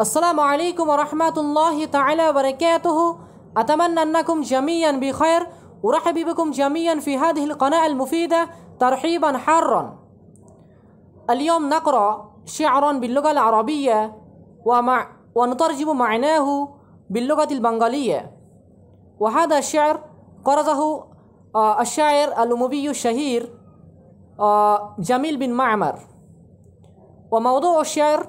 السلام عليكم ورحمة الله تعالى وبركاته أتمنى أنكم جميعا بخير أرحب بكم جميعا في هذه القناة المفيدة ترحيبا حارا اليوم نقرأ شعرا باللغة العربية ومع ونترجم معناه باللغة البنغالية وهذا الشعر قرأه آه، الشاعر الأموي الشهير آه، جميل بن معمر وموضوع الشعر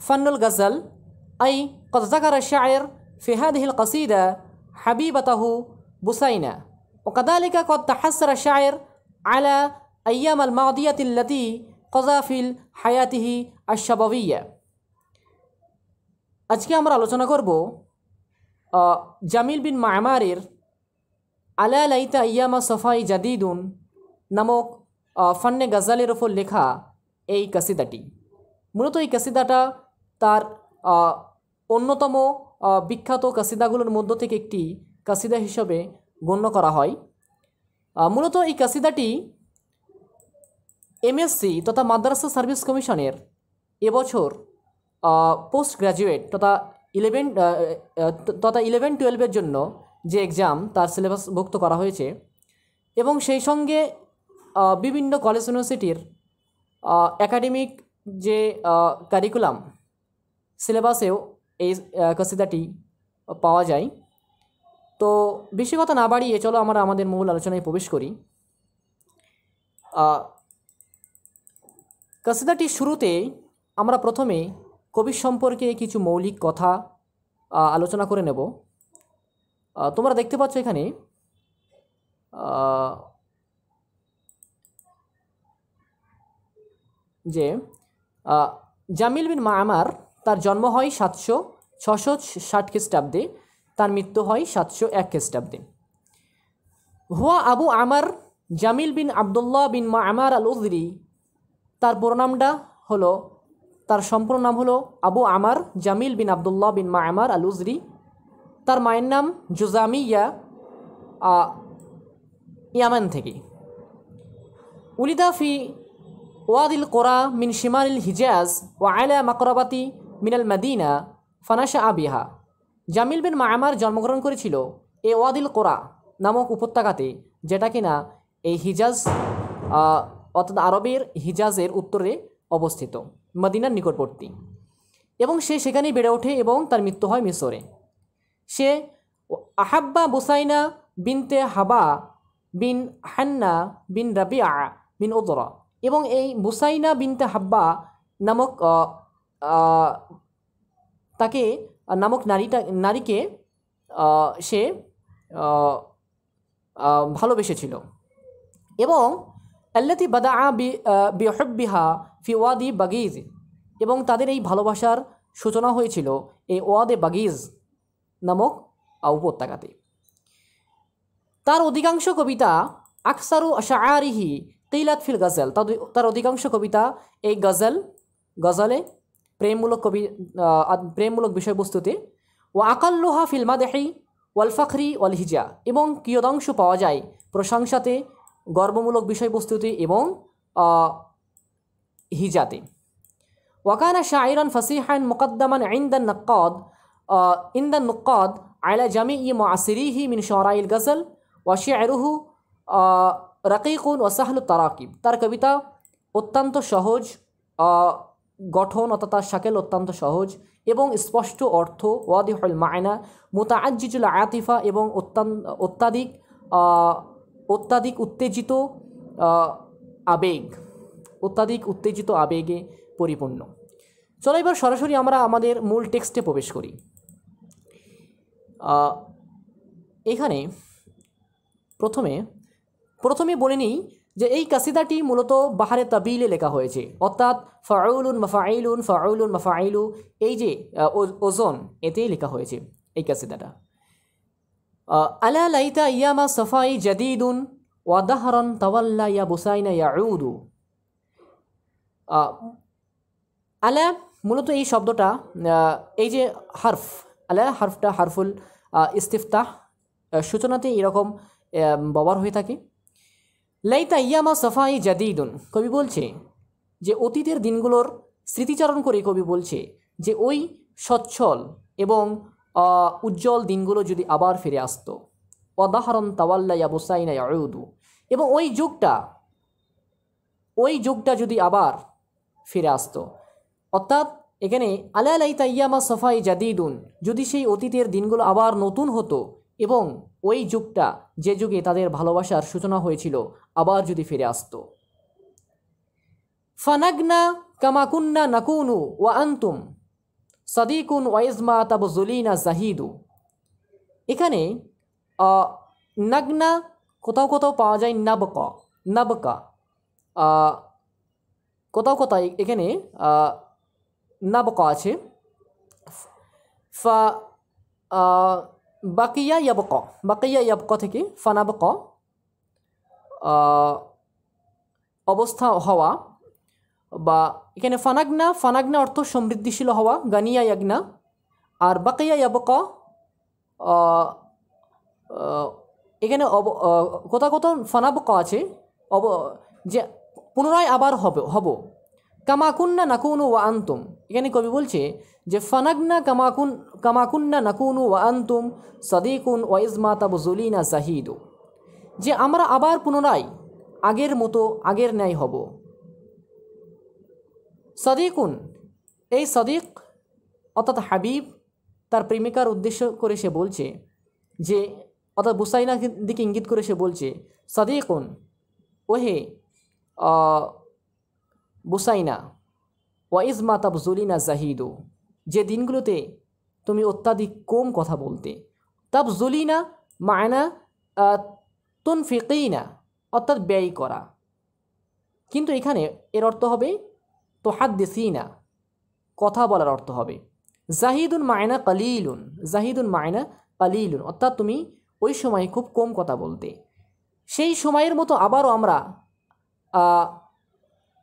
فن الغزل أي قد ذكر الشاعر في هذه القصيدة حبيبته بسينة وكذلك قد تحسر الشاعر على أيام الماضية التي قضى في حياته الشبابية আজকে আমরা আলোচনা করব জামিল বিন মামারের আলা লাইতা ইয়ামা সফাই জাদিদুন নামক ফান্নে গজালের ওপর লেখা এই কাসিদাটি মূলত এই কাসিদাটা তার অন্যতম বিখ্যাত কাসিদাগুলোর মধ্য থেকে একটি কাসিদা হিসাবে গণ্য করা হয় মূলত এই কাসিদাটি এমএসসি তথা মাদ্রাসা সার্ভিস কমিশনের এবছর পোস্ট গ্র্যাজুয়েট তথা ইলেভেন তথা ইলেভেন টুয়েলভের জন্য যে এক্সাম তার সিলেবাস ভুক্ত করা হয়েছে এবং সেই সঙ্গে বিভিন্ন কলেজ ইউনিভার্সিটির একাডেমিক যে কারিকুলাম সিলেবাসেও এই কসিদাটি পাওয়া যায় তো বেশি কথা না বাড়িয়ে চলো আমরা আমাদের মূল আলোচনায় প্রবেশ করি কসিদাটির শুরুতে আমরা প্রথমে কবি সম্পর্কে কিছু মৌলিক কথা আলোচনা করে নেব তোমরা দেখতে পাচ্ছ এখানে যে জামিল বিন আমার তার জন্ম হয় সাতশো ছশো ষাট খ্রিস্টাব্দে তার মৃত্যু হয় সাতশো এক খ্রিস্টাব্দে হুয়া আবু আমার জামিল বিন আবদুল্লাহ বিন মা আমার আল উজরি তার পুরোনামটা হলো তার সম্পূর্ণ নাম হলো আবু আমার জামিল বিন আবদুল্লাহ বিন মা আমার আল উজরি তার মায়ের নাম জুজামিয়া ইয়ামান থেকে উলিদা ফি ওয়াদিল কোরা মিন শিমানিল হিজাজ ও আয়লা মাকরাবাতি মিনাল মাদিনা ফানাশা আবিহা জামিল বিন মায়ামার জন্মগ্রহণ করেছিল এ ওয়াদিল কোরা নামক উপত্যকাতে যেটা কিনা এই হিজাজ অর্থাৎ আরবের হিজাজের উত্তরে অবস্থিত মদিনার নিকটবর্তী এবং সে সেখানেই বেড়ে ওঠে এবং তার মৃত্যু হয় মিশরে সে আহাব্বা বুসাইনা বিনতে হাবা বিন হান্না বিন রাবিয়া বিন ওদরা এবং এই বুসাইনা বিনতে হাব্বা নামক তাকে নামক নারীটা নারীকে সে ভালোবেসেছিল এবং আল্লাতি বাদা বিহব্বিহা ফি ওয়াদি বাগিজ এবং তাদের এই ভালোবাসার সূচনা হয়েছিল এই ওয়াদে বাগিজ নামক উপত্যকাতে তার অধিকাংশ কবিতা আকসারু আরিহি তেইলাত ফিল গজল তার অধিকাংশ কবিতা এই গজল গজলে প্রেমমূলক কবি প্রেমমূলক বিষয়বস্তুতে ও আকাল্লোহা ফিল্মা দেহি ওয়ালফাখরি ওয়ালহিজা এবং কিয়দাংশ পাওয়া যায় প্রশংসাতে গর্বমূলক বিষয়বস্তুতে এবং হিজাতে ওয়াকানা শাহরান ফসিহান মুকদ্দমান আইন্দান নক্কদ ইন্দান নক্কদ আয়লা জামি ই মাসিরিহি মিন শরাইল গজল ওয়াশিয়ারুহু রকিকুন ওয়াসাহলু তারাকিব তার কবিতা অত্যন্ত সহজ গঠন অর্থাৎ তার শাকেল অত্যন্ত সহজ এবং স্পষ্ট অর্থ ওয়াদিহুল মায়না মোতাআজিজুল আতিফা এবং অত্যাধিক অত্যাধিক উত্তেজিত আবেগ অত্যাধিক উত্তেজিত আবেগে পরিপূর্ণ চলো এবার সরাসরি আমরা আমাদের মূল টেক্সটে প্রবেশ করি এখানে প্রথমে প্রথমে বলে নিই যে এই কাসিদাটি মূলত বাহারে তাবিলে লেখা হয়েছে অর্থাৎ ফাউলুন মাফাইলুন ফাউলুন মাফাইলু এই যে ওজন এতেই লেখা হয়েছে এই কাসিদাটা আলা লাইতা ইয়ামা সাফাই জাদিদুন ওয়াদাহরন তাওয়াল্লা ইয়া বুসাইনা উদু আলা মূলত এই শব্দটা এই যে হার্ফ আলা হার্ফটা হারফুল ইস্তিফতাহ সূচনাতে এরকম ব্যবহার হয়ে থাকে লাইতা ইয়ামা সাফাই জাদিদুন কবি বলছে যে অতীতের দিনগুলোর স্মৃতিচারণ করে কবি বলছে যে ওই সচ্ছল এবং উজ্জ্বল দিনগুলো যদি আবার ফিরে আসতো অদাহরণ তাওয়াল্লা ইয়াবুসাইনা ইয়াউদু এবং ওই যুগটা ওই যুগটা যদি আবার ফিরে আসতো অর্থাৎ এখানে আলা আলাই তাইয়ামা সফাই জাদিদুন যদি সেই অতীতের দিনগুলো আবার নতুন হতো এবং ওই যুগটা যে যুগে তাদের ভালোবাসার সূচনা হয়েছিল আবার যদি ফিরে আসত ফানাগনা কামাকুন্না নাকুনু ওয়া আন্তুম সাদিকুন ওয়াইজমা জলিনা জাহিদু এখানে নাগনা কোথাও কোথাও পাওয়া যায় নাবক নাবকা কোথাও কোথাও এখানে নাবকা আছে ফা বাকিয়া ইয়াবক বাকিয়া ইয়াবক থেকে ফানাবক অবস্থা হওয়া বা এখানে ফানাগনা ফানাগনা অর্থ সমৃদ্ধিশীল হওয়া গানিয়া ইয়াগনা আর বাকিয়া ইয়াবক এখানে অব কোথাও কোথাও ফানাবক আছে অব যে পুনরায় আবার হবে হব কামাকুন্না নাকুনু ওয়া আন্তুম এখানে কবি বলছে যে ফানাগনা কামাকুন কামাকুন্না নাকুনু ওয়া আন্তুম সাদিকুন ওয়া ইজমা তাবুজুলিনা জাহিদু যে আমরা আবার পুনরায় আগের মতো আগের ন্যায় হব সাদিকুন এই সদিক অর্থাৎ হাবিব তার প্রেমিকার উদ্দেশ্য করে সে বলছে যে অর্থাৎ বুসাইনা দিকে ইঙ্গিত করে সে বলছে সাদিকুন ওহে বুসাইনা ওয়াইজ মা তাবজুলিনা জাহিদু যে দিনগুলোতে তুমি অত্যাধিক কম কথা বলতে তাবজুলিনা মায়না না অর্থাৎ ব্যয় করা কিন্তু এখানে এর অর্থ হবে না কথা বলার অর্থ হবে জাহিদুন মায়না কালিলুন জাহিদুন মায়না কালিলুন অর্থাৎ তুমি ওই সময় খুব কম কথা বলতে সেই সময়ের মতো আবারও আমরা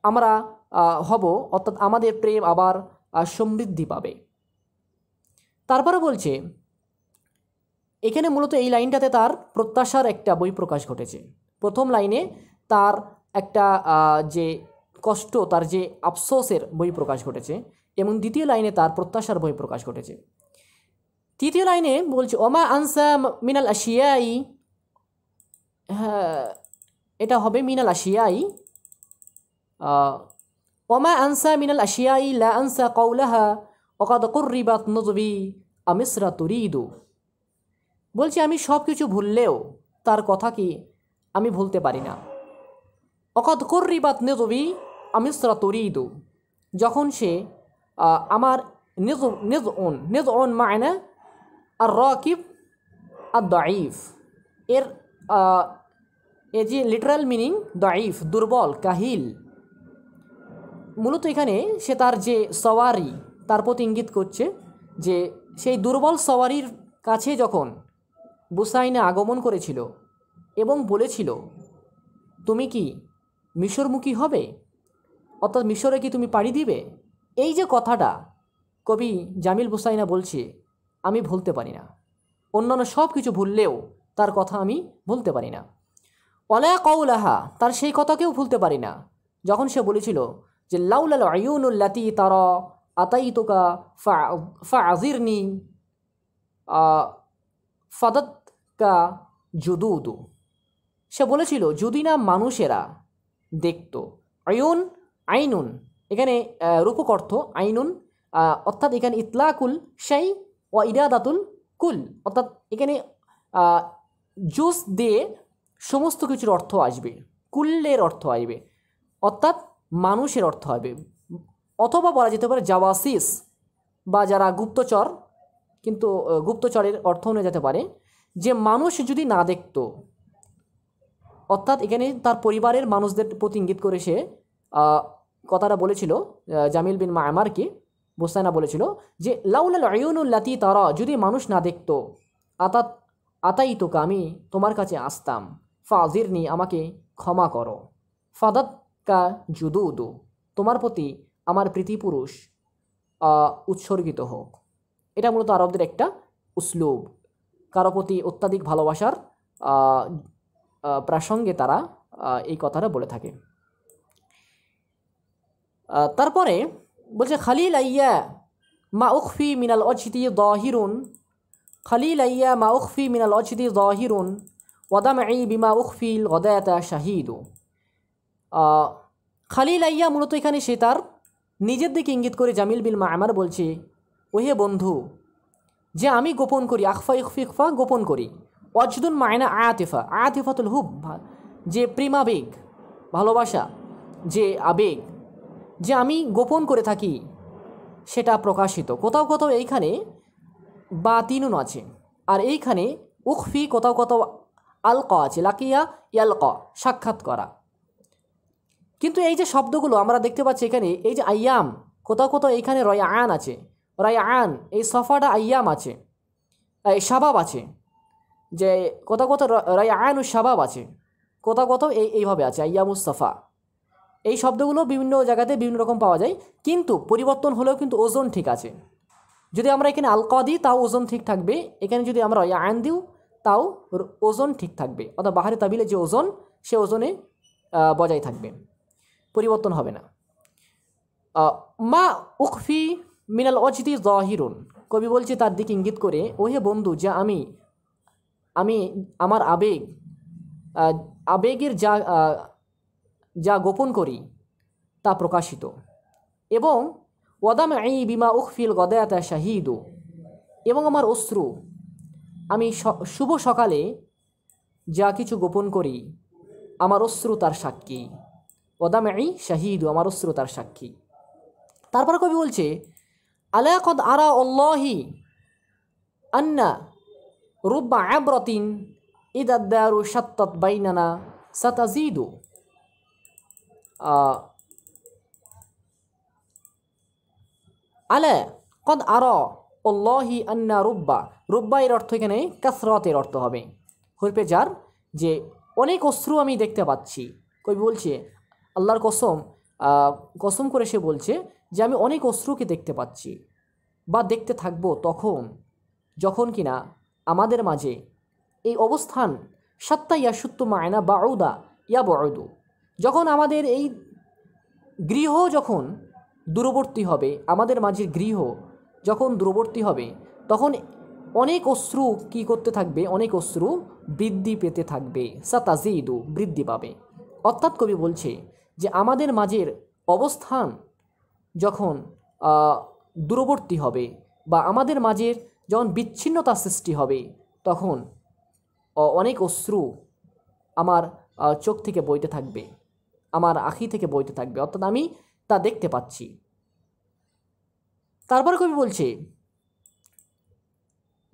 আমরা হব অর্থাৎ আমাদের প্রেম আবার সমৃদ্ধি পাবে তারপরে বলছে এখানে মূলত এই লাইনটাতে তার প্রত্যাশার একটা বই প্রকাশ ঘটেছে প্রথম লাইনে তার একটা যে কষ্ট তার যে আফসোসের বই প্রকাশ ঘটেছে এবং দ্বিতীয় লাইনে তার প্রত্যাশার বই প্রকাশ ঘটেছে তৃতীয় লাইনে বলছে ওমা আনসা মিনাল আশিয়াই হ্যাঁ এটা হবে মিনাল আশিয়াই ওমা আনসা মিনাল আশিয়াই লা আনসা কৌলাহা অকাদ কুর্রিবাত নজবি আমিসরা তুরিদু বলছি আমি সব কিছু ভুললেও তার কথা কি আমি ভুলতে পারি না অকাদ কুর্রিবাত নজবি আমিসরা তুরিদু যখন সে আমার নিজ নিজ ওন নিজ ওন মায়না আর রকিব আর দাইফ এর এ যে লিটারাল মিনিং দাইফ দুর্বল কাহিল মূলত এখানে সে তার যে সওয়ারি তার প্রতি ইঙ্গিত করছে যে সেই দুর্বল সওয়ারির কাছে যখন বুসাইনে আগমন করেছিল এবং বলেছিল তুমি কি মিশরমুখী হবে অর্থাৎ মিশরে কি তুমি পাড়ি দিবে এই যে কথাটা কবি জামিল বুসাইনা বলছে আমি ভুলতে পারি না অন্যান্য সব কিছু ভুললেও তার কথা আমি ভুলতে পারি না অলায়া কৌলাহা তার সেই কথাকেও ভুলতে পারি না যখন সে বলেছিল যে লাউলাল আয়ুনুল্লাতি তারা আতাই তোকা ফা ফা আজিরনি ফাদত কা জুদুদু সে বলেছিল যদি না মানুষেরা দেখত আয়ুন আইনুন এখানে রূপক অর্থ আইনুন অর্থাৎ এখানে ইতলাকুল সেই ও ইরাদাতুল কুল অর্থাৎ এখানে জুস দিয়ে সমস্ত কিছুর অর্থ আসবে কুল্লের অর্থ আসবে অর্থাৎ মানুষের অর্থ হবে অথবা বলা যেতে পারে জাওয়াসিস বা যারা গুপ্তচর কিন্তু গুপ্তচরের অর্থ নিয়ে যেতে পারে যে মানুষ যদি না দেখত অর্থাৎ এখানে তার পরিবারের মানুষদের প্রতি ইঙ্গিত করে সে কথাটা বলেছিল জামিল বিন মায়ামারকে বোসাইনা বলেছিল যে লাউলাল আয়ুনুল্লাতি তারা যদি মানুষ না দেখত আতাত আতাই তোকে আমি তোমার কাছে আসতাম ফাজির আমাকে ক্ষমা করো ফাদাত কা জুদু উদু তোমার প্রতি আমার প্রীতিপুরুষ উৎসর্গিত হোক এটা মূলত আরবদের একটা উসলুব কারো প্রতি অত্যাধিক ভালোবাসার প্রাসঙ্গে তারা এই কথাটা বলে থাকে তারপরে বলছে খালিল আইয়া মা উখফি মিনাল অচিতি দহিরুন খালিল আইয়া মা উখফি মিনাল অচিতি দহিরুন ওদাম আই বিমা উখফিল গদায়াতা শাহিদু খালিল আইয়া মূলত এখানে সে তার নিজের দিকে ইঙ্গিত করে জামিল বিল মা আমার বলছে ওহে বন্ধু যে আমি গোপন করি আখফা ইকফি ইকফা গোপন করি অজদুল মায়না আয়াতিফা আয়াতিফাতুল হুব যে প্রেমাবেগ ভালোবাসা যে আবেগ যে আমি গোপন করে থাকি সেটা প্রকাশিত কোথাও কোথাও এইখানে বা তিনুন আছে আর এইখানে উখফি কোথাও কোথাও আলকা আছে লাকিয়া ইয়ালকা সাক্ষাৎ করা কিন্তু এই যে শব্দগুলো আমরা দেখতে পাচ্ছি এখানে এই যে আয়াম কোথাও কোথাও এইখানে রয় আন আছে রয় আন এই সফাটা আয়াম আছে এই স্বভাব আছে যে কোথাও কোথাও রয় আন স্বভাব আছে কোথাও কোথাও এই এইভাবে আছে ও সফা এই শব্দগুলো বিভিন্ন জায়গাতে বিভিন্ন রকম পাওয়া যায় কিন্তু পরিবর্তন হলেও কিন্তু ওজন ঠিক আছে যদি আমরা এখানে আলকা দিই তাও ওজন ঠিক থাকবে এখানে যদি আমরা আন দিও তাও ওজন ঠিক থাকবে অর্থাৎ বাহারে তাবিলে যে ওজন সে ওজনে বজায় থাকবে পরিবর্তন হবে না মা উকফি মিনাল অজদি জাহিরুন কবি বলছে তার দিকে ইঙ্গিত করে ওহে বন্ধু যা আমি আমি আমার আবেগ আবেগের যা যা গোপন করি তা প্রকাশিত এবং ওয়াদাম আই বিমা উকফিল গদায়াতা শাহিদ এবং আমার অশ্রু আমি শুভ সকালে যা কিছু গোপন করি আমার অশ্রু তার সাক্ষী আই শাহিদু আমার অশ্রু তার সাক্ষী তারপর কবি বলছে আলা কদ আরা অল্লাহি আন্না রুব্বা আব্রতিন ঈদ আদারু সাত্তাত বাইনানা সতাজিদু আলা কদ আর অল্লাহি আন্না রুব্বা রুব্বা এর অর্থ এখানে কাসরতের অর্থ হবে হরপে যার যে অনেক অশ্রু আমি দেখতে পাচ্ছি কবি বলছে আল্লাহর কসম কসম করে সে বলছে যে আমি অনেক অশ্রুকে দেখতে পাচ্ছি বা দেখতে থাকবো তখন যখন কিনা আমাদের মাঝে এই অবস্থান সত্তা ইয়াসুত্ত মায়না বাউদা ইয়া বড়দু যখন আমাদের এই গৃহ যখন দূরবর্তী হবে আমাদের মাঝে গৃহ যখন দূরবর্তী হবে তখন অনেক অশ্রু কি করতে থাকবে অনেক অশ্রু বৃদ্ধি পেতে থাকবে সাতাজিদু বৃদ্ধি পাবে অর্থাৎ কবি বলছে যে আমাদের মাঝের অবস্থান যখন দূরবর্তী হবে বা আমাদের মাঝের যখন বিচ্ছিন্নতা সৃষ্টি হবে তখন অনেক অশ্রু আমার চোখ থেকে বইতে থাকবে আমার আখি থেকে বইতে থাকবে অর্থাৎ আমি তা দেখতে পাচ্ছি তারপর কবি বলছে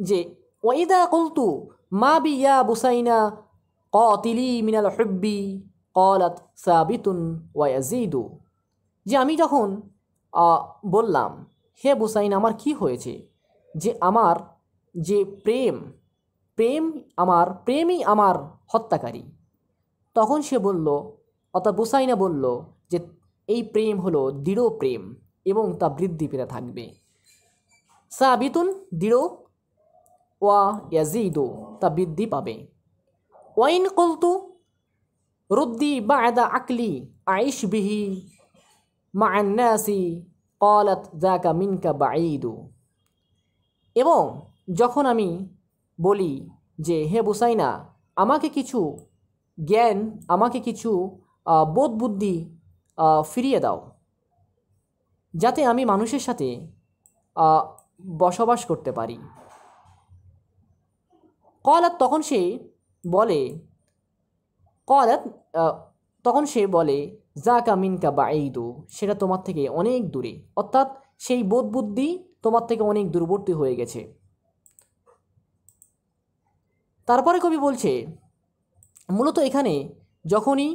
যে ওয়াইদা কলতু মা বি ইয়া বুসাইনা কিলি মিনাল হব্বি কলাত সাবিতুন ওয়াজিদু যে আমি যখন বললাম হে বুসাইন আমার কি হয়েছে যে আমার যে প্রেম প্রেম আমার প্রেমই আমার হত্যাকারী তখন সে বলল অর্থাৎ বুসাইনা বলল যে এই প্রেম হলো দৃঢ় প্রেম এবং তা বৃদ্ধি পেতে থাকবে সাবিতুন দৃঢ় ওয়া ইয়াজিদু তা বৃদ্ধি পাবে ওয়াইন কলতু রুদ্দি বা আদা আকলি আইস বিহি মা কলাত জাকা মিনকা বা ইদু এবং যখন আমি বলি যে হে বুসাইনা আমাকে কিছু জ্ঞান আমাকে কিছু বোধ বুদ্ধি ফিরিয়ে দাও যাতে আমি মানুষের সাথে বসবাস করতে পারি কলাত তখন সে বলে কলাত তখন সে বলে যা কামিনকা বা ঈদু সেটা তোমার থেকে অনেক দূরে অর্থাৎ সেই বোধ বুদ্ধি তোমার থেকে অনেক দূরবর্তী হয়ে গেছে তারপরে কবি বলছে মূলত এখানে যখনই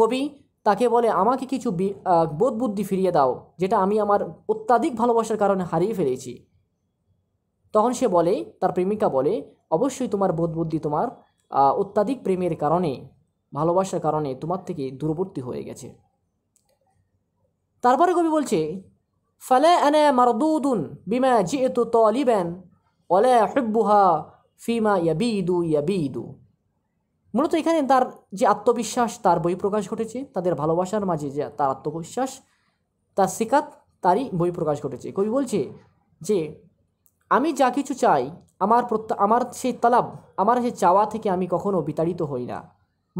কবি তাকে বলে আমাকে কিছু বোধ বুদ্ধি ফিরিয়ে দাও যেটা আমি আমার অত্যাধিক ভালোবাসার কারণে হারিয়ে ফেলেছি তখন সে বলে তার প্রেমিকা বলে অবশ্যই তোমার বোধ বুদ্ধি তোমার অত্যাধিক প্রেমের কারণে ভালোবাসার কারণে তোমার থেকে দূরবর্তী হয়ে গেছে তারপরে কবি বলছে ফালে আনে মারদুদুন বিমা জিএতু তলিবেন অলে হেব্বুহা ফিমা ইদু বি ইদু মূলত এখানে তার যে আত্মবিশ্বাস তার বই প্রকাশ ঘটেছে তাদের ভালোবাসার মাঝে যে তার আত্মবিশ্বাস তার শিকাত তারই বই প্রকাশ ঘটেছে কবি বলছে যে আমি যা কিছু চাই আমার প্রত্যা আমার সেই তালাব আমার সেই চাওয়া থেকে আমি কখনো বিতাড়িত হই না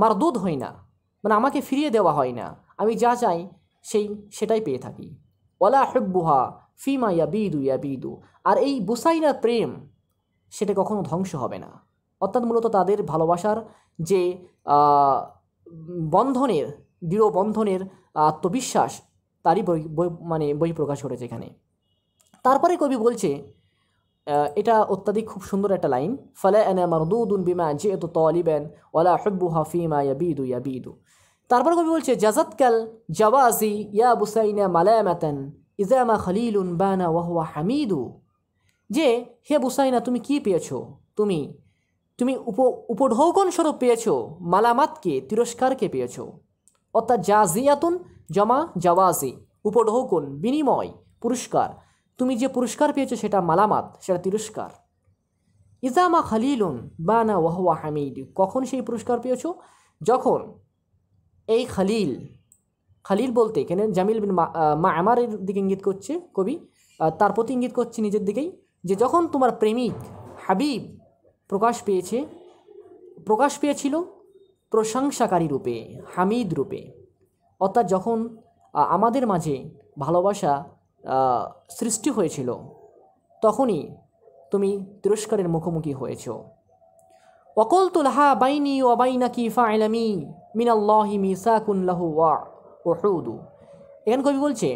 মারদুদ হই না মানে আমাকে ফিরিয়ে দেওয়া হয় না আমি যা চাই সেই সেটাই পেয়ে থাকি ওলা হেব্বুহা ফিমা ইয়া বিদু আর এই বুসাইনা প্রেম সেটা কখনো ধ্বংস হবে না অর্থাৎ মূলত তাদের ভালোবাসার যে বন্ধনের দৃঢ় বন্ধনের আত্মবিশ্বাস তারই মানে বই প্রকাশ করেছে এখানে তারপরে কবি বলছে এটা অত্যাধিক খুব সুন্দর একটা লাইন ফলে এনে আমার দুদুন বিমা যে এত তলিবেন ওলা হব্বু হাফিমা ইয়া ইয়া বিদু তারপর কবি বলছে কাল জাওয়াজি ইয়া বুসাইনা মালায়ামাতান ইজামা খালিলুন বানা ওয়াহুয়া হামিদু যে হে বুসাইনা তুমি কি পেয়েছো তুমি তুমি উপ উপঢৌকন স্বরূপ পেয়েছো মালামাতকে তিরস্কারকে পেয়েছো অর্থাৎ জাজিয়াতুন জমা জাওয়াজি উপঢৌকন বিনিময় পুরস্কার তুমি যে পুরস্কার পেয়েছো সেটা মালামাত সেটা তিরস্কার ইজামা খালিলুন বা না ওয়াহুয়া হামিদ কখন সেই পুরস্কার পেয়েছ যখন এই খালিল খালিল বলতে এখানে জামিল বিন মা আমারের দিকে ইঙ্গিত করছে কবি তার প্রতি ইঙ্গিত করছে নিজের দিকেই যে যখন তোমার প্রেমিক হাবিব প্রকাশ পেয়েছে প্রকাশ পেয়েছিল প্রশংসাকারী রূপে হামিদ রূপে অর্থাৎ যখন আমাদের মাঝে ভালোবাসা সৃষ্টি হয়েছিল তখনই তুমি তিরস্কারের মুখোমুখি হয়েছ অকল তো লাহা বাইনি না কি ফাইলামি মিনাল্লাহি মিসাকুল্লাহু ওয়া ওহুদু এখান কবি বলছে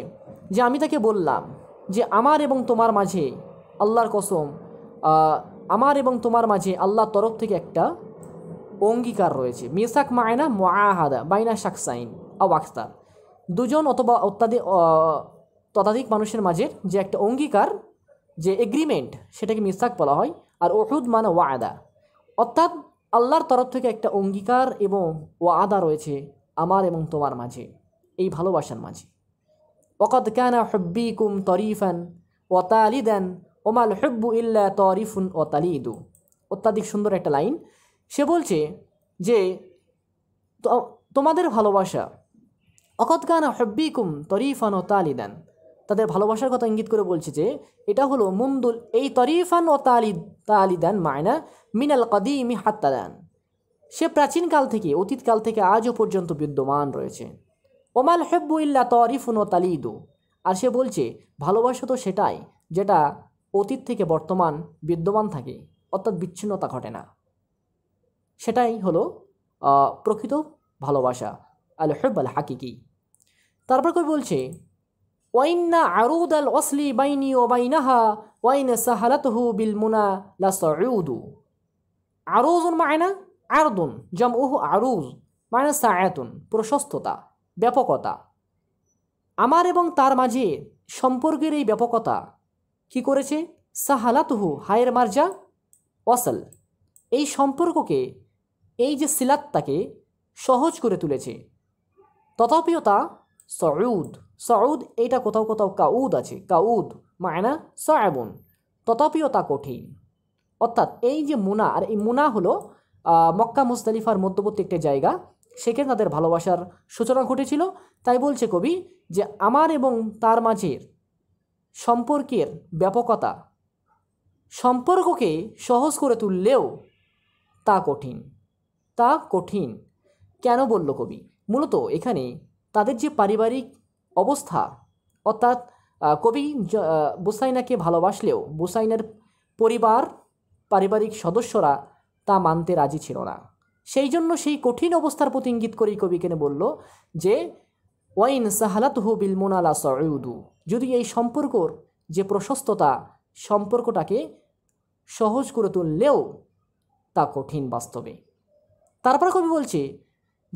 যে আমি তাকে বললাম যে আমার এবং তোমার মাঝে আল্লাহর কসম আমার এবং তোমার মাঝে আল্লাহর তরফ থেকে একটা অঙ্গীকার রয়েছে মিসাক মায়না মাহাদা বাইনা শাকসাইন আ আকস্তার দুজন অথবা অত্যাধিক ততাধিক মানুষের মাঝে যে একটা অঙ্গীকার যে এগ্রিমেন্ট সেটাকে মিসাক বলা হয় আর ওহুদ মানে ওয়াদা অর্থাৎ আল্লাহর তরফ থেকে একটা অঙ্গীকার এবং ওয়াদা রয়েছে আমার এবং তোমার মাঝে এই ভালোবাসার মাঝে ওকদ ক্যানা হব্বি কুম তরিফান ও তালিদান ওমাল হব্বু ইল্লা তরিফুন ও তালিদু অত্যাধিক সুন্দর একটা লাইন সে বলছে যে তোমাদের ভালোবাসা অকদ কানা হব্বিকুম তরিফান ও তালিদান তাদের ভালোবাসার কথা ইঙ্গিত করে বলছে যে এটা হলো মুন্দুল এই তরিফান ও তালি তালিদান মায়না মিনাল কদিমি হাত্তাদান সে প্রাচীনকাল থেকে অতীতকাল থেকে আজও পর্যন্ত বিদ্যমান রয়েছে ওমাল হেব্বু ইল্লা তরিফুন ও তালিদু আর সে বলছে ভালোবাসা তো সেটাই যেটা অতীত থেকে বর্তমান বিদ্যমান থাকে অর্থাৎ বিচ্ছিন্নতা ঘটে না সেটাই হলো প্রকৃত ভালোবাসা আল হেব আল হাকিকি তারপর কবি বলছে ওয়াইন্না আরুদ আল অসলি বাইনি ও বাইনাহা ওয়াইন সাহালাতহু বিল মুনা লাসউদু আরুজুন মায়না আরদুন জম উহ আরুজ মায়না সায়াতুন প্রশস্ততা ব্যাপকতা আমার এবং তার মাঝে সম্পর্কের এই ব্যাপকতা কি করেছে সাহালাতহু হায়ের মার্জা অসল এই সম্পর্ককে এই যে সিলাতটাকে সহজ করে তুলেছে তথাপিও তা সউদ সউদ এটা কোথাও কোথাও কাউদ আছে কাউদ মায়না সায়াবুন তথাপিও তা কঠিন অর্থাৎ এই যে মুনা আর এই মুনা হলো মক্কা মুস্তালিফার মধ্যবর্তী একটা জায়গা সেখানে তাদের ভালোবাসার সূচনা ঘটেছিল তাই বলছে কবি যে আমার এবং তার মাঝের সম্পর্কের ব্যাপকতা সম্পর্ককে সহজ করে তুললেও তা কঠিন তা কঠিন কেন বলল কবি মূলত এখানে তাদের যে পারিবারিক অবস্থা অর্থাৎ কবি বুসাইনাকে ভালোবাসলেও বুসাইনের পরিবার পারিবারিক সদস্যরা তা মানতে রাজি ছিল না সেই জন্য সেই কঠিন অবস্থার প্রতি ইঙ্গিত করেই কবি কেন বলল যে ওয়াইন সাহালাতহু বিল মোনালা সউদু যদি এই সম্পর্কর যে প্রশস্ততা সম্পর্কটাকে সহজ করে তুললেও তা কঠিন বাস্তবে তারপর কবি বলছে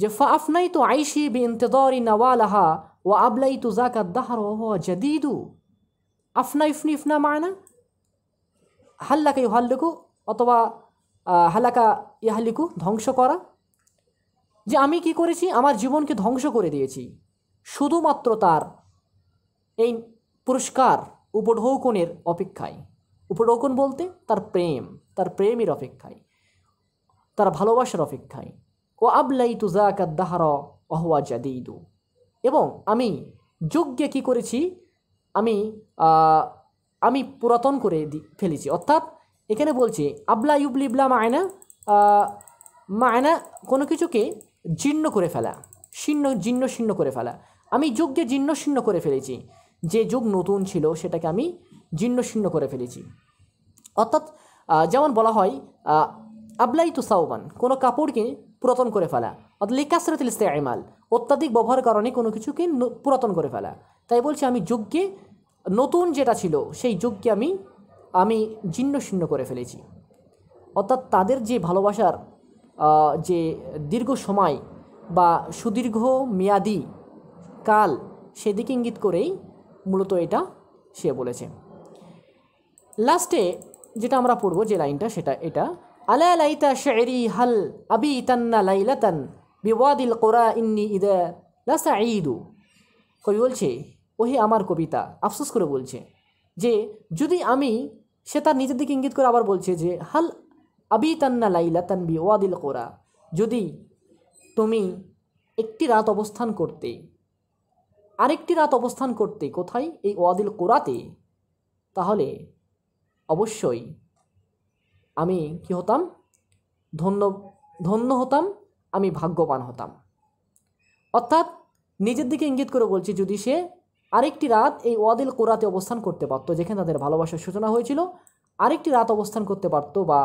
যে ফাফনাই তো আইসি বি ইন্তদরি নওয়ালাহা ও আবলাই তু জাকা দাহর ও জাদিদু আফনা ইফনি ইফনা মায়না হাল্লাকা ইহাল্লুকু অথবা হালাকা ইহালিকু ধ্বংস করা যে আমি কি করেছি আমার জীবনকে ধ্বংস করে দিয়েছি শুধুমাত্র তার এই পুরস্কার উপঢৌকনের অপেক্ষায় উপঢৌকন বলতে তার প্রেম তার প্রেমের অপেক্ষায় তার ভালোবাসার অপেক্ষায় ও আবলাই তুজাক দাহার অহুয়া জাদিদু এবং আমি যজ্ঞে কী করেছি আমি আমি পুরাতন করে দি ফেলেছি অর্থাৎ এখানে বলছে আবলা ইউবলি ইবলা মায়না মায়না কোনো কিছুকে জীর্ণ করে ফেলা শীর্ণ জীর্ণ শীর্ণ করে ফেলা আমি যজ্ঞে জীর্ণ শীর্ণ করে ফেলেছি যে যুগ নতুন ছিল সেটাকে আমি জীর্ণ শীর্ণ করে ফেলেছি অর্থাৎ যেমন বলা হয় আবলাই তো সাউবান কোনো কাপড়কে পুরাতন করে ফেলা অর্থাৎ লিকাসরাতিল ইস্তেমাল অত্যাধিক ব্যবহার কারণে কোনো কিছুকে পুরাতন করে ফেলা তাই বলছি আমি যুগকে নতুন যেটা ছিল সেই যুগকে আমি আমি জীর্ণ শীর্ণ করে ফেলেছি অর্থাৎ তাদের যে ভালোবাসার যে দীর্ঘ সময় বা সুদীর্ঘ মেয়াদি কাল সেদিকে ইঙ্গিত করেই মূলত এটা সে বলেছে লাস্টে যেটা আমরা পড়ব যে লাইনটা সেটা এটা আলা লাইতা শেরি হাল আবি তান্না লাইলাতান বিওয়াদিল কোরা ইন্নি ইদা লাসা ইদু কবি বলছে ওহে আমার কবিতা আফসোস করে বলছে যে যদি আমি সে তার নিজের দিকে ইঙ্গিত করে আবার বলছে যে হাল আবি তান্না লাইলা তানবি ওয়াদিল কোরা যদি তুমি একটি রাত অবস্থান করতে আরেকটি রাত অবস্থান করতে কোথায় এই ওয়াদিল কোরাতে তাহলে অবশ্যই আমি কি হতাম ধন্য ধন্য হতাম আমি ভাগ্যবান হতাম অর্থাৎ নিজের দিকে ইঙ্গিত করে বলছি যদি সে আরেকটি রাত এই ওয়াদিল কোরাতে অবস্থান করতে পারতো যেখানে তাদের ভালোবাসার সূচনা হয়েছিল আরেকটি রাত অবস্থান করতে পারত বা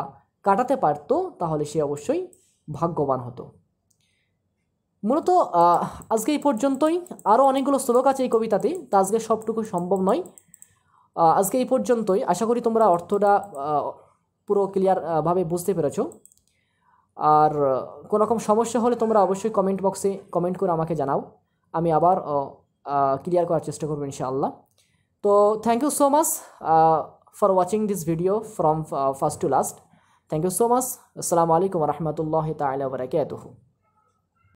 কাটাতে পারত তাহলে সে অবশ্যই ভাগ্যবান হতো মূলত আজকে এই পর্যন্তই আরও অনেকগুলো শ্লোক আছে এই কবিতাতে তা আজকে সবটুকু সম্ভব নয় আজকে এই পর্যন্তই আশা করি তোমরা অর্থটা পুরো ক্লিয়ারভাবে বুঝতে পেরেছ আর কোনোরকম রকম সমস্যা হলে তোমরা অবশ্যই কমেন্ট বক্সে কমেন্ট করে আমাকে জানাও আমি আবার ক্লিয়ার করার চেষ্টা করবো ইনশাআল্লাহ তো thank you so much for watching this video from first to last thank you so much আসসালামু আলাইকুম রহমতুল্লাহ তালা বরাকাতুহু